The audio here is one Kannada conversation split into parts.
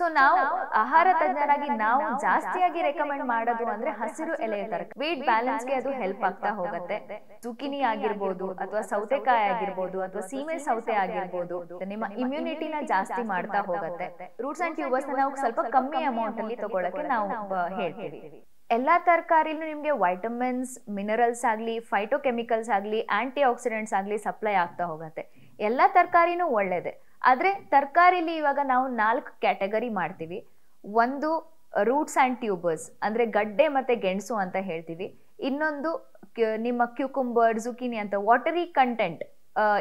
ಸೊ ನಾವು ಆಹಾರ ತಜ್ಞರಾಗಿ ನಾವು ಜಾಸ್ತಿಯಾಗಿ ರೆಕಮೆಂಡ್ ಮಾಡೋದು ಅಂದ್ರೆ ಹಸಿರು ಎಲೆಯ ತರಕಾರಿ ವೇಟ್ ಗೆ ಅದು ಹೆಲ್ಪ್ ಆಗ್ತಾ ಹೋಗುತ್ತೆ ಜುಕಿನಿ ಆಗಿರ್ಬೋದು ಅಥವಾ ಸೌತೆಕಾಯಿ ಆಗಿರ್ಬೋದು ಅಥವಾ ಸೀಮೆ ಸೌತೆ ಆಗಿರ್ಬೋದು ನಿಮ್ಮ ಇಮ್ಯುನಿಟಿನ ಜಾಸ್ತಿ ಮಾಡ್ತಾ ಹೋಗುತ್ತೆ ರೂಟ್ಸ್ ಅಂಡ್ ಟ್ಯೂಬರ್ಸ್ ನಾವು ಸ್ವಲ್ಪ ಕಮ್ಮಿ ಅಮೌಂಟ್ ಅಲ್ಲಿ ತಗೊಳಕ್ಕೆ ನಾವು ಹೇಳ್ತೀವಿ ಎಲ್ಲಾ ತರ್ಕಾರಿನೂ ನಿಮ್ಗೆ ವೈಟಮಿನ್ಸ್ ಮಿನರಲ್ಸ್ ಆಗಲಿ ಫೈಟೋಕೆಮಿಕಲ್ಸ್ ಆಗ್ಲಿ ಆಂಟಿ ಆಕ್ಸಿಡೆಂಟ್ಸ್ ಆಗ್ಲಿ ಸಪ್ಲೈ ಆಗ್ತಾ ಹೋಗುತ್ತೆ ಎಲ್ಲಾ ತರಕಾರಿನೂ ಒಳ್ಳೇದೇ ಆದರೆ ತರಕಾರಿಲಿ ಇವಾಗ ನಾವು ನಾಲ್ಕು ಕ್ಯಾಟಗರಿ ಮಾಡ್ತೀವಿ ಒಂದು ರೂಟ್ಸ್ ಆ್ಯಂಡ್ ಟ್ಯೂಬರ್ಸ್ ಅಂದರೆ ಗಡ್ಡೆ ಮತ್ತು ಗೆಣಸು ಅಂತ ಹೇಳ್ತೀವಿ ಇನ್ನೊಂದು ನಿಮ್ಮ ಕ್ಯೂಕುಂಬರ್ ಜುಕಿನಿ ಅಂತ ವಾಟರಿ ಕಂಟೆಂಟ್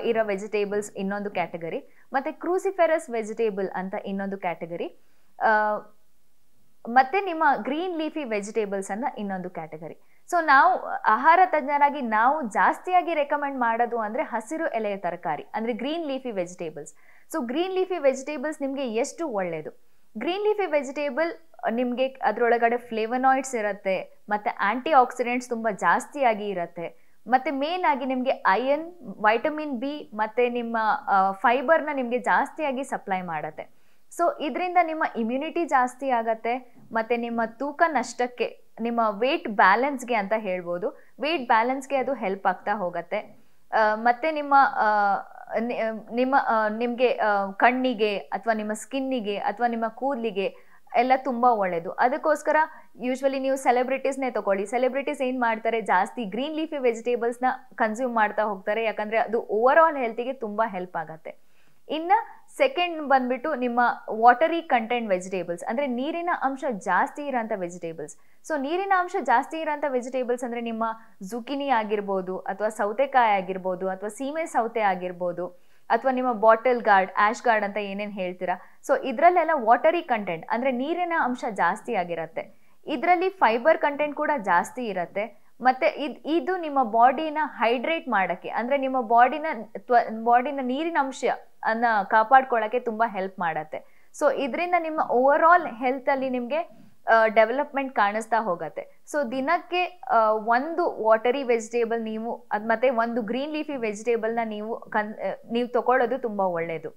ಇರೋ ವೆಜಿಟೇಬಲ್ಸ್ ಇನ್ನೊಂದು ಕ್ಯಾಟಗರಿ ಮತ್ತು ಕ್ರೂಸಿಫೆರಸ್ ವೆಜಿಟೇಬಲ್ ಅಂತ ಇನ್ನೊಂದು ಕ್ಯಾಟಗರಿ ಮತ್ತು ನಿಮ್ಮ ಗ್ರೀನ್ ಲೀಫಿ ವೆಜಿಟೇಬಲ್ಸನ್ನು ಇನ್ನೊಂದು ಕ್ಯಾಟಗರಿ ಸೊ ನಾವು ಆಹಾರ ತಜ್ಞರಾಗಿ ನಾವು ಜಾಸ್ತಿಯಾಗಿ ರೆಕಮೆಂಡ್ ಮಾಡೋದು ಅಂದರೆ ಹಸಿರು ಎಲೆಯ ತರಕಾರಿ ಅಂದರೆ green leafy vegetables so green leafy vegetables ನಿಮಗೆ ಎಷ್ಟು ಒಳ್ಳೆಯದು ಗ್ರೀನ್ ಲೀಫಿ ವೆಜಿಟೇಬಲ್ ನಿಮಗೆ ಅದರೊಳಗಡೆ ಫ್ಲೇವನಾಯ್ಡ್ಸ್ ಇರುತ್ತೆ ಮತ್ತು ಆ್ಯಂಟಿ ಆಕ್ಸಿಡೆಂಟ್ಸ್ ತುಂಬ ಜಾಸ್ತಿಯಾಗಿ ಇರುತ್ತೆ ಮತ್ತು ಮೇನ್ ಆಗಿ ನಿಮಗೆ ಐಯನ್ ವೈಟಮಿನ್ ಬಿ ಮತ್ತು ನಿಮ್ಮ ಫೈಬರ್ನ ನಿಮಗೆ ಜಾಸ್ತಿಯಾಗಿ ಸಪ್ಲೈ ಮಾಡುತ್ತೆ ಸೊ ಇದರಿಂದ ನಿಮ್ಮ ಇಮ್ಯುನಿಟಿ ಜಾಸ್ತಿ ಆಗತ್ತೆ ಮತ್ತು ನಿಮ್ಮ ತೂಕ ನಷ್ಟಕ್ಕೆ ನಿಮ್ಮ ವೆಯ್ಟ್ ಬ್ಯಾಲೆನ್ಸ್ಗೆ ಅಂತ ಹೇಳ್ಬೋದು ವೆಯ್ಟ್ ಬ್ಯಾಲೆನ್ಸ್ಗೆ ಅದು ಹೆಲ್ಪ್ ಆಗ್ತಾ ಹೋಗತ್ತೆ ಮತ್ತೆ ನಿಮ್ಮ ನಿಮ್ಮ ನಿಮಗೆ ಕಣ್ಣಿಗೆ ಅಥವಾ ನಿಮ್ಮ ಸ್ಕಿನ್ನಿಗೆ ಅಥವಾ ನಿಮ್ಮ ಕೂದಲಿಗೆ ಎಲ್ಲ ತುಂಬ ಒಳ್ಳೆಯದು ಅದಕ್ಕೋಸ್ಕರ ಯೂಶ್ವಲಿ ನೀವು ಸೆಲೆಬ್ರಿಟೀಸ್ನೇ ತೊಗೊಳ್ಳಿ ಸೆಲೆಬ್ರಿಟೀಸ್ ಏನು ಮಾಡ್ತಾರೆ ಜಾಸ್ತಿ ಗ್ರೀನ್ ಲೀಫಿ ವೆಜಿಟೇಬಲ್ಸ್ನ ಕನ್ಸ್ಯೂಮ್ ಮಾಡ್ತಾ ಹೋಗ್ತಾರೆ ಯಾಕಂದರೆ ಅದು ಓವರ್ ಆಲ್ ಹೆಲ್ತಿಗೆ ತುಂಬ ಹೆಲ್ಪ್ ಆಗುತ್ತೆ ಇನ್ನು ಸೆಕೆಂಡ್ ಬಂದ್ಬಿಟ್ಟು ನಿಮ್ಮ ವಾಟರಿ ಕಂಟೆಂಟ್ ವೆಜಿಟೇಬಲ್ಸ್ ಅಂದರೆ ನೀರಿನ ಅಂಶ ಜಾಸ್ತಿ ಇರೋಂಥ ವೆಜಿಟೇಬಲ್ಸ್ ಸೊ ನೀರಿನ ಅಂಶ ಜಾಸ್ತಿ ಇರೋಂಥ ವೆಜಿಟೇಬಲ್ಸ್ ಅಂದರೆ ನಿಮ್ಮ ಜುಕಿನಿ ಆಗಿರ್ಬೋದು ಅಥವಾ ಸೌತೆಕಾಯಿ ಆಗಿರ್ಬೋದು ಅಥವಾ ಸೀಮೆ ಸೌತೆ ಆಗಿರ್ಬೋದು ಅಥವಾ ನಿಮ್ಮ ಬಾಟಲ್ ಗಾರ್ಡ್ ಆ್ಯಶ್ ಗಾರ್ಡ್ ಅಂತ ಏನೇನು ಹೇಳ್ತೀರಾ ಸೊ ಇದರಲ್ಲೆಲ್ಲ ವಾಟರಿ ಕಂಟೆಂಟ್ ಅಂದರೆ ನೀರಿನ ಅಂಶ ಜಾಸ್ತಿ ಆಗಿರತ್ತೆ ಇದರಲ್ಲಿ ಫೈಬರ್ ಕಂಟೆಂಟ್ ಕೂಡ ಜಾಸ್ತಿ ಇರತ್ತೆ ಮತ್ತೆ ಇದು ಇದು ನಿಮ್ಮ ಬಾಡಿನ ಹೈಡ್ರೇಟ್ ಮಾಡೋಕ್ಕೆ ಅಂದರೆ ನಿಮ್ಮ ಬಾಡಿನ ತ್ವ ಬಾಡಿನ ನೀರಿನ ಅಂಶ ಅನ್ನ ಕಾಪಾಡ್ಕೊಳ್ಳೋಕ್ಕೆ ತುಂಬಾ ಹೆಲ್ಪ್ ಮಾಡತ್ತೆ ಸೊ ಇದರಿಂದ ನಿಮ್ಮ ಓವರ್ ಆಲ್ ಹೆಲ್ತಲ್ಲಿ ನಿಮಗೆ ಡೆವಲಪ್ಮೆಂಟ್ ಕಾಣಿಸ್ತಾ ಹೋಗತ್ತೆ ಸೊ ದಿನಕ್ಕೆ ಒಂದು ವಾಟರಿ ವೆಜಿಟೇಬಲ್ ನೀವು ಅದು ಮತ್ತೆ ಒಂದು ಗ್ರೀನ್ ಲೀಫಿ ವೆಜಿಟೇಬಲ್ನ ನೀವು ಕನ್ ನೀವು ತಗೊಳ್ಳೋದು ತುಂಬಾ ಒಳ್ಳೇದು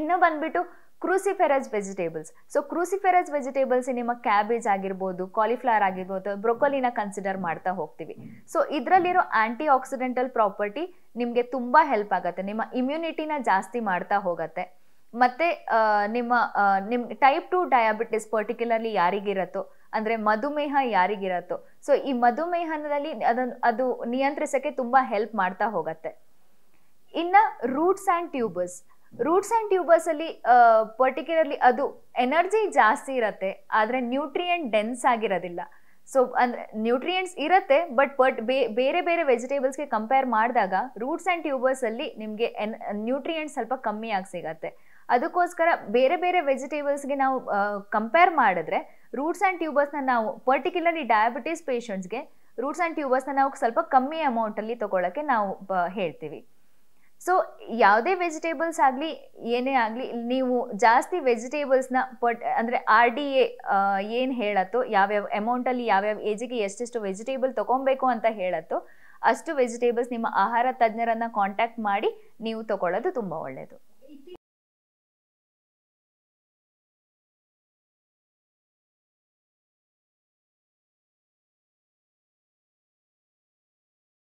ಇನ್ನು ಬಂದ್ಬಿಟ್ಟು cruciferous vegetables so cruciferous vegetables ನಿಮ್ಮ ಕ್ಯಾಬೇಜ್ ಆಗಿರ್ಬೋದು ಕಾಲಿಫ್ಲವರ್ ಆಗಿರ್ಬೋದು ಬ್ರೊಕೊಲಿನ ಕನ್ಸಿಡರ್ ಮಾಡ್ತಾ ಹೋಗ್ತೀವಿ ಸೊ ಇದರಲ್ಲಿರೋ ಆಂಟಿ ಆಕ್ಸಿಡೆಂಟಲ್ ಪ್ರಾಪರ್ಟಿ ನಿಮಗೆ ತುಂಬ ಹೆಲ್ಪ್ ಆಗುತ್ತೆ ನಿಮ್ಮ ಇಮ್ಯುನಿಟಿನ ಜಾಸ್ತಿ ಮಾಡ್ತಾ ಹೋಗತ್ತೆ ಮತ್ತು ನಿಮ್ಮ ನಿಮ್ಮ ಟೈಪ್ ಟು ಡಯಾಬಿಟಿಸ್ ಪರ್ಟಿಕ್ಯುಲರ್ಲಿ ಯಾರಿಗಿರತ್ತೋ ಅಂದರೆ ಮಧುಮೇಹ ಯಾರಿಗಿರತ್ತೋ ಸೊ ಈ ಮಧುಮೇಹದಲ್ಲಿ ಅದನ್ನು ಅದು ನಿಯಂತ್ರಿಸೋಕ್ಕೆ ತುಂಬ ಹೆಲ್ಪ್ ಮಾಡ್ತಾ ಹೋಗತ್ತೆ ಇನ್ನು roots and tubers roots and ಟ್ಯೂಬಸಲ್ಲಿ ಪರ್ಟಿಕ್ಯುಲರ್ಲಿ ಅದು ಎನರ್ಜಿ ಜಾಸ್ತಿ ಇರುತ್ತೆ ಆದರೆ ನ್ಯೂಟ್ರಿಯೆಂಟ್ ಡೆನ್ಸ್ ಆಗಿರೋದಿಲ್ಲ ಸೊ ಅಂದ್ರೆ ನ್ಯೂಟ್ರಿಯೆಂಟ್ಸ್ ಇರುತ್ತೆ ಬಟ್ ಬಟ್ ಬೇರೆ ಬೇರೆ ವೆಜಿಟೇಬಲ್ಸ್ಗೆ ಕಂಪೇರ್ ಮಾಡಿದಾಗ ರೂಟ್ಸ್ ಆ್ಯಂಡ್ ಟ್ಯೂಬರ್ಸಲ್ಲಿ ನಿಮಗೆ ಎನ್ ನ್ಯೂಟ್ರಿಯೆಂಟ್ಸ್ ಸ್ವಲ್ಪ ಕಮ್ಮಿಯಾಗಿ ಆಗಿ ಸಿಗತ್ತೆ ಅದಕ್ಕೋಸ್ಕರ ಬೇರೆ ಬೇರೆ ವೆಜಿಟೇಬಲ್ಸ್ಗೆ ನಾವು ಕಂಪೇರ್ ಮಾಡಿದ್ರೆ ರೂಟ್ಸ್ ಆ್ಯಂಡ್ ಟ್ಯೂಬರ್ಸ್ನ ನಾವು ಪರ್ಟಿಕ್ಯುಲರ್ಲಿ ಡಯಾಬಿಟಿಸ್ ಪೇಷಂಟ್ಸ್ಗೆ ರೂಟ್ಸ್ ಆ್ಯಂಡ್ ಟ್ಯೂಬರ್ಸ್ನ ನಾವು ಸ್ವಲ್ಪ ಕಮ್ಮಿ ಅಮೌಂಟಲ್ಲಿ ತೊಗೊಳಕ್ಕೆ ನಾವು ಹೇಳ್ತೀವಿ ಸೊ ಯಾವುದೇ ವೆಜಿಟೇಬಲ್ಸ್ ಆಗಲಿ ಏನೇ ಆಗಲಿ ನೀವು ಜಾಸ್ತಿ ವೆಜಿಟೇಬಲ್ಸ್ನ ಪಟ್ ಅಂದರೆ ಆರ್ ಡಿ ಎ ಏನು ಹೇಳತ್ತೋ ಯಾವ್ಯಾವ ಅಮೌಂಟಲ್ಲಿ ಯಾವ್ಯಾವ ಏಜಿಗೆ ಎಷ್ಟೆಷ್ಟು ವೆಜಿಟೇಬಲ್ ತೊಗೊಬೇಕು ಅಂತ ಹೇಳತ್ತೋ ಅಷ್ಟು ವೆಜಿಟೇಬಲ್ಸ್ ನಿಮ್ಮ ಆಹಾರ ತಜ್ಞರನ್ನು ಕಾಂಟ್ಯಾಕ್ಟ್ ಮಾಡಿ ನೀವು ತಗೊಳ್ಳೋದು ತುಂಬ ಒಳ್ಳೆಯದು